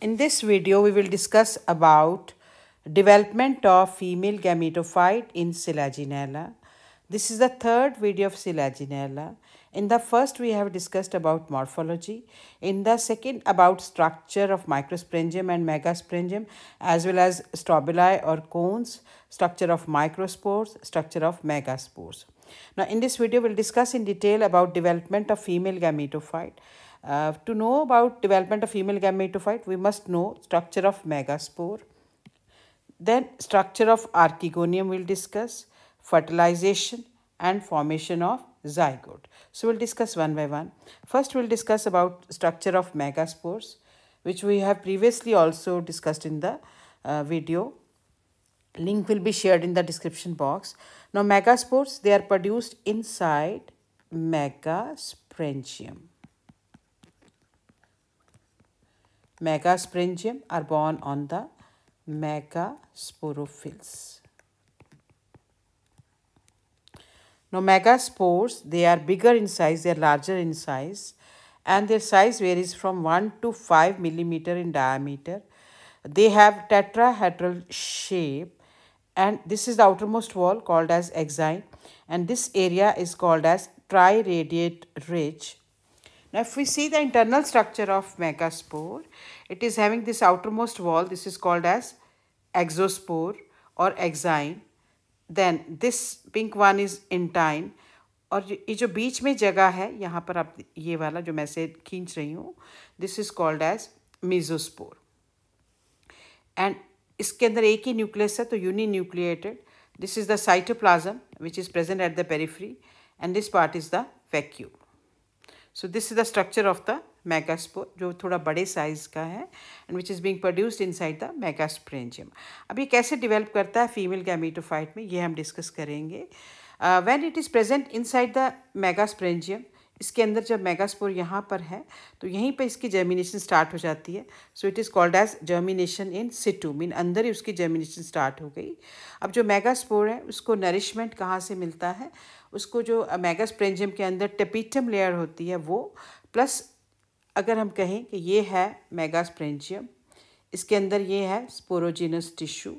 In this video, we will discuss about development of female gametophyte in Selaginella. This is the third video of Selaginella. In the first, we have discussed about morphology. In the second, about structure of microsporangium and megasporangium, as well as strobili or cones, structure of microspores, structure of megaspores. Now, in this video, we'll discuss in detail about development of female gametophyte. Uh, to know about development of female gametophyte, we must know structure of megaspore. Then structure of archegonium we'll discuss, fertilization and formation of zygote. So we'll discuss one by one. First we'll discuss about structure of megaspores which we have previously also discussed in the uh, video. Link will be shared in the description box. Now megaspores, they are produced inside megasporangium. Megasporangium are born on the megasporophylls. Now megaspores, they are bigger in size, they are larger in size and their size varies from 1 to 5 millimeter in diameter. They have tetrahedral shape and this is the outermost wall called as exine, and this area is called as triradiate ridge Now if we see the internal structure of megaspore, it is having this outermost wall. This is called as exospore or exine. Then this pink one is intine. और ये जो बीच में जगह है यहाँ पर आप ये वाला जो मैं से खींच रही हूँ this is called as mesospore and इसके अंदर एक ही न्यूक्लियस है तो uninucleated this is the cytoplasm which is present at the periphery and this part is the vacuum so this is the structure of the megaspore जो थोड़ा बड़े size का है and which is being produced inside the megasporangium अब ये कैसे develop करता है फीमेल गैमीटोफाइट में ये हम डिस्कस करेंगे when it is present inside the megasporangium इसके अंदर जब मेगास्पोर यहाँ पर है तो यहीं पर इसकी जर्मिनेशन स्टार्ट हो जाती है so it is called as germination in situ mean अंदर ही उसकी जर्मिनेशन स्टार्ट हो गई अब जो मेगास्पोर है उसको नरिशमेंट कहाँ से मिलता है उसको जो मेगास्प्रेंजियम के अंदर टेपिटम लेयर होती है वो प्लस अगर हम कहें कि ये है मेगास्प्रेंजियम इसके अंदर ये है स्पोरोजिनस टिश्यू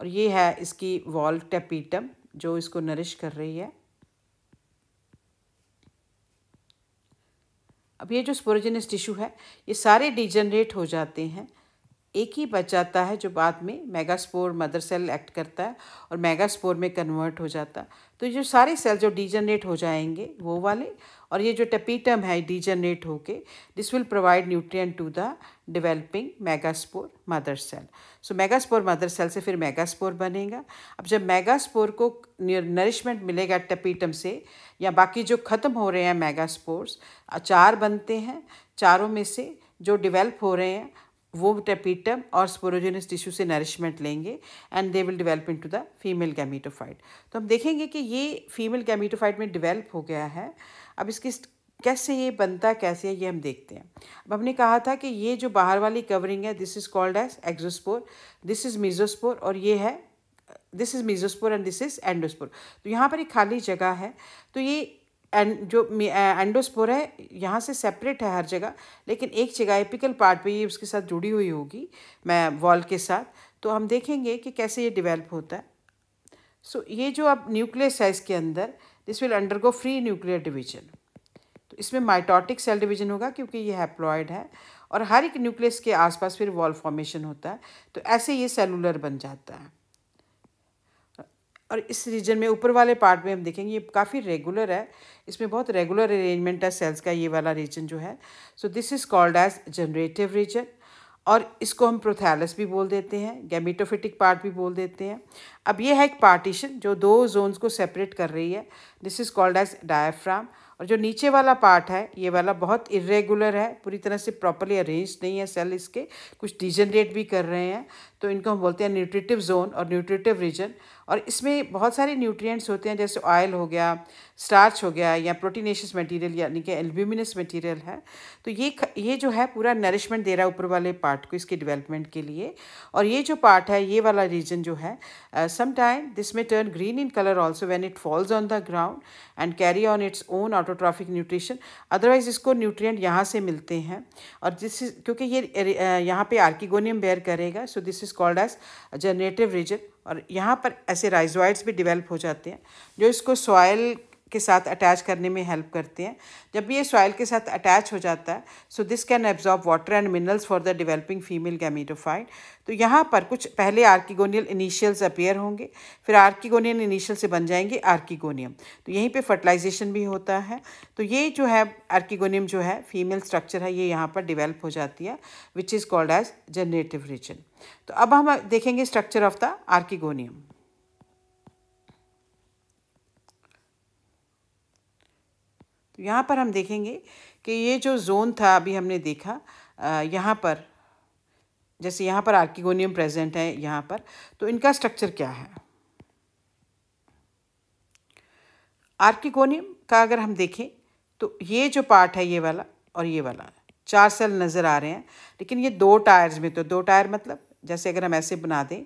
और ये है इसकी वॉल टेपिटम जो इसको नरिश कर रही है अब ये जो स्पोरोजेनस टिश्यू है ये सारे डिजनरेट हो जाते हैं एक ही बच जाता है जो बाद में मेगास्पोर मदर सेल एक्ट करता है और मेगास्पोर में कन्वर्ट हो जाता है तो जो सारे सेल जो डिजनरेट हो जाएंगे वो वाले और ये जो टपीटम है डिजनरेट होके this will provide nutrient to the developing megaspore mother cell so megaspore mother cell से फिर मेगास्पोर बनेगा अब जब मेगास्पोर को नरिशमेंट मिलेगा टपीटम से या बाकी जो ख़त्म हो रहे हैं मेगास्पोर्स चार बनते हैं चारों में से जो डिवेल्प हो रहे हैं वो टेपीटम और स्पोरोजेनस टिश्यू से नरिशमेंट लेंगे and they will develop into the female gametophyte तो हम देखेंगे कि ये फीमेल गैमीटोफाइट में डिवेल्प हो गया है अब इसकी कैसे ये बनता कैसे है ये हम देखते हैं अब हमने कहा था कि ये जो बाहर वाली कवरिंग है this is called as exospore this is mesospore और ये है this is mesospore and this is endospore तो यहाँ पर एक खाली जगह है तो ये एंड जो एंडोस्पोर uh, है यहाँ से सेपरेट है हर जगह लेकिन एक जगह एपिकल पार्ट पे ये उसके साथ जुड़ी हुई होगी मैं वॉल के साथ तो हम देखेंगे कि कैसे ये डिवेल्प होता है सो so, ये जो अब न्यूक्लियस है इसके अंदर this will undergo free nuclear division तो इसमें माइटोटिक सेल डिवीजन होगा क्योंकि ये हैप्लॉयड है और हर एक न्यूक्लियस के आसपास फिर वॉल फॉर्मेशन होता है तो ऐसे ये सेलुलर बन जाता है और इस रीजन में ऊपर वाले पार्ट में हम देखेंगे ये काफ़ी रेगुलर है इसमें बहुत रेगुलर अरेंजमेंट है सेल्स का ये वाला रीजन जो है so this is called as generative region और इसको हम प्रोथैलस भी बोल देते हैं गैमिटोफिटिक पार्ट भी बोल देते हैं अब ये है एक पार्टीशन जो दो जोन्स को सेपरेट कर रही है this is called as diaphragm और जो नीचे वाला पार्ट है ये वाला बहुत इरेगुलर है पूरी तरह से प्रॉपरली अरेंज नहीं है सेल इसके कुछ डिजनरेट भी कर रहे हैं तो इनको हम बोलते हैं न्यूट्रिटिव जोन और न्यूट्रिटिव रीजन और इसमें बहुत सारे न्यूट्रिएंट्स होते हैं जैसे ऑयल हो गया स्टार्च हो गया या प्रोटीनेशियस मटेरियल यानी कि एल्ब्यूमिनस मटेरियल है तो ये ये जो है पूरा नरिशमेंट दे रहा है ऊपर वाले पार्ट को इसके डेवलपमेंट के लिए और ये जो पार्ट है ये वाला रीजन जो है sometime this may turn green in colour also when it falls on the ground and carry on its own autotrophic nutrition otherwise इसको न्यूट्रियट यहाँ से मिलते हैं और दिस इज क्योंकि ये uh, यहाँ पे आर्किगोनियम बेयर करेगा so this is called as generative region और यहाँ पर ऐसे राइजोइड्स भी डिवेल्प हो जाते हैं जो इसको सॉयल के साथ अटैच करने में हेल्प करते हैं जब ये सॉइल के साथ अटैच हो जाता है so this can absorb water and minerals for the developing female gametophyte तो यहाँ पर कुछ पहले आर्किगोनियल इनिशियल्स अपेयर होंगे फिर आर्किगोनियल इनिशियल से बन जाएंगे आर्किगोनियम तो यहीं पे फर्टिलाइजेशन भी होता है तो ये जो है आर्किगोनियम जो है फीमेल स्ट्रक्चर है ये यहाँ पर डिवेल्प हो जाती है which is called as generative region तो अब हम देखेंगे स्ट्रक्चर ऑफ द आर्किगोनियम यहाँ पर हम देखेंगे कि ये जो जोन था अभी हमने देखा यहाँ पर जैसे यहाँ पर आर्किगोनियम प्रेजेंट है यहाँ पर तो इनका स्ट्रक्चर क्या है आर्किगोनियम का अगर हम देखें तो ये जो पार्ट है ये वाला और ये वाला चार सेल नज़र आ रहे हैं लेकिन ये दो टायर्स में तो दो टायर मतलब जैसे अगर हम ऐसे बना दें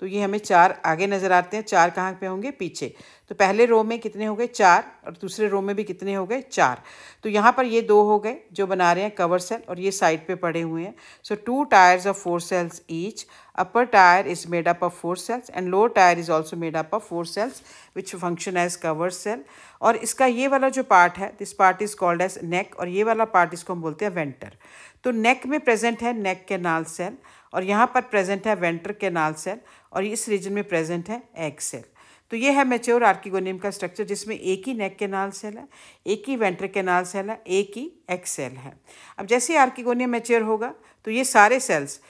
तो ये हमें चार आगे नज़र आते हैं चार कहाँ पे होंगे पीछे तो पहले रो में कितने हो गए चार और दूसरे रो में भी कितने हो गए चार तो यहाँ पर ये दो हो गए जो बना रहे हैं कवर सेल और ये साइड पे पड़े हुए हैं so two tiers of four cells each upper tier is made up of four cells and lower tier is also made up of four cells which function as cover cell और इसका ये वाला जो part है this part is called as neck और ये वाला part इसको हम बोलते हैं वेंटर तो नेक में प्रेजेंट है नेक के नाल सेल और यहाँ पर प्रेजेंट है वेंटर के नाल सेल और इस रीजन में प्रेजेंट है एग सेल तो ये है मेच्योर आर्किगोनियम का स्ट्रक्चर जिसमें एक ही नेक केनाल सेल है एक ही वेंट्र केनाल सेल है एक ही एक्स सेल है अब जैसे ही आर्किगोनियम मेच्योर होगा तो ये सारे सेल्स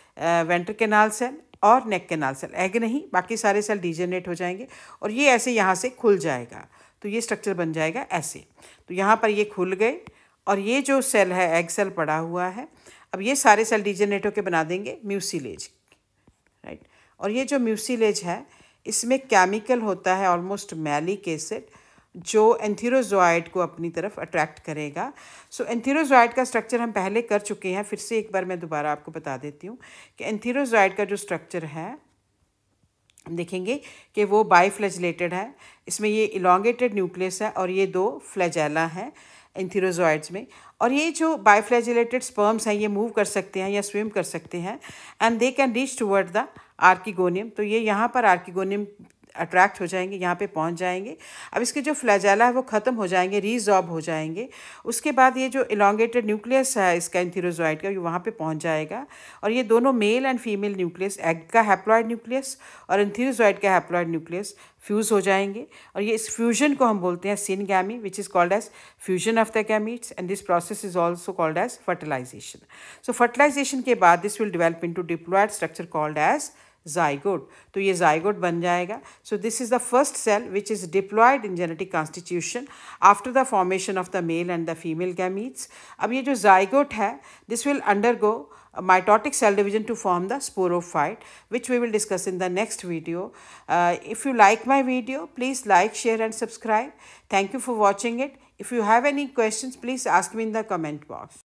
वेंट्र केनाल सेल और नेक केनाल सेल एग नहीं बाकी सारे सेल डिजेनरेट हो जाएंगे और ये ऐसे यहाँ से खुल जाएगा तो ये स्ट्रक्चर बन जाएगा ऐसे तो यहाँ पर ये खुल गए और ये जो सेल है एग सेल पड़ा हुआ है अब ये सारे सेल डिजेनरेट होकर बना देंगे म्यूसीलेज और ये जो म्यूसिलेज है इसमें केमिकल होता है ऑलमोस्ट मैलिक एसिड जो एंथीरोजोइड को अपनी तरफ अट्रैक्ट करेगा सो so, एंथीरोजोइड का स्ट्रक्चर हम पहले कर चुके हैं फिर से एक बार मैं दोबारा आपको बता देती हूँ कि एंथीरोजोइड का जो स्ट्रक्चर है देखेंगे कि वो बाई है इसमें ये इलांगेटेड न्यूक्लियस है और ये दो फ्लैजैला हैं एंथीरोजोइड्स में और ये जो बाईफ्लैजलेटेड स्पर्म्स हैं ये मूव कर सकते हैं या स्विम कर सकते हैं and they can reach toward the archegonium तो ये यहाँ पर आर्किगोनियम अट्रैक्ट हो जाएंगे यहाँ पे पहुँच जाएंगे अब इसके जो फ्लैजाला है वो ख़त्म हो जाएंगे रिजॉर्ब हो जाएंगे उसके बाद ये जो इलांगेटेड न्यूक्लियस है इसका इंथीरोजॉइड का ये वहाँ पे पहुँच जाएगा और ये दोनों male and female nucleus egg का हैप्लॉयड न्यूक्लियस और इंथीरोजॉइड का हैप्लॉयड न्यूक्लियस फ्यूज़ हो जाएंगे और ये इस फ्यूजन को हम बोलते हैं syngamy which is called as fusion of the gametes and this process is also called as fertilisation so fertilisation के बाद this will develop into diploid structure called as zygote तो ये zygote बन जाएगा so this is the first cell which is deployed in genetic constitution after the formation of the male and the female gametes अब ये जो zygote है this will undergo mitotic cell division to form the sporophyte which we will discuss in the next video. Uh, if you like my video, please like, share and subscribe. Thank you for watching it. If you have any questions, please ask me in the comment box.